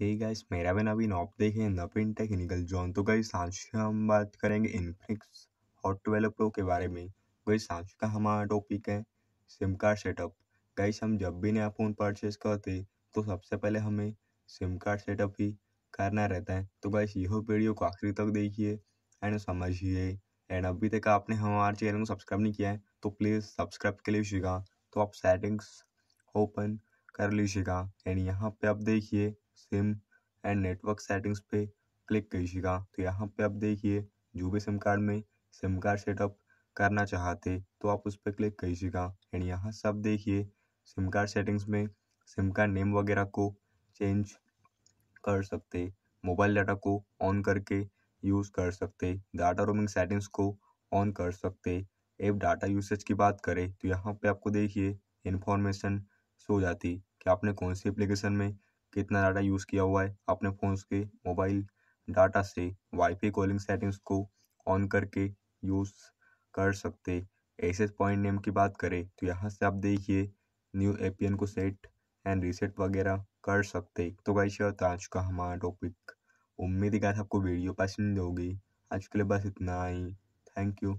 hey guys मेरा भी नवीन op देखे नवीन टेक्निकल जोन तो गई आज हम बात करेंगे इनफिक्स हॉट ट्वेल्व प्रो के बारे में गई आज का हमारा टॉपिक है सिम कार्ड सेटअप गाइस हम जब भी नया फ़ोन परचेज करते तो सबसे पहले हमें सिम कार्ड सेटअप ही करना रहता है तो गाइस यह वीडियो को आखिरी तक देखिए एंड समझिए एंड अभी तक आपने हमारे चैनल को सब्सक्राइब नहीं किया है तो, तो प्लीज़ सब्सक्राइब कर लीजिएगा तो आप सेटिंग्स ओपन कर लीजिएगा एंड यहाँ पे आप देखिए सिम एंड नेटवर्क सेटिंग्स पे क्लिक कीजिएगा तो यहाँ पे आप देखिए जो भी सिम कार्ड में सिम कार्ड सेटअप करना चाहते तो आप उस पर क्लिक कीजिएगा एंड यहाँ से आप देखिए सिम कार्ड सेटिंग्स में सिम कार्ड नेम वगैरह को चेंज कर सकते मोबाइल डाटा को ऑन करके यूज़ कर सकते डाटा रोमिंग सेटिंग्स को ऑन कर सकते एप डाटा यूसेज की बात करें तो यहाँ पे आपको देखिए इन्फॉर्मेशन शो जाती कि आपने कौन सी एप्लीकेशन में कितना डाटा यूज़ किया हुआ है अपने फ़ोन के मोबाइल डाटा से वाईफाई कॉलिंग सेटिंग्स को ऑन करके यूज़ कर सकते एसेस पॉइंट नेम की बात करें तो यहाँ से आप देखिए न्यू ए को सेट एंड रीसेट वगैरह कर सकते तो भाई यह तो आज का हमारा टॉपिक उम्मीद है आपको वीडियो पसंद होगी आज के लिए बस इतना ही थैंक यू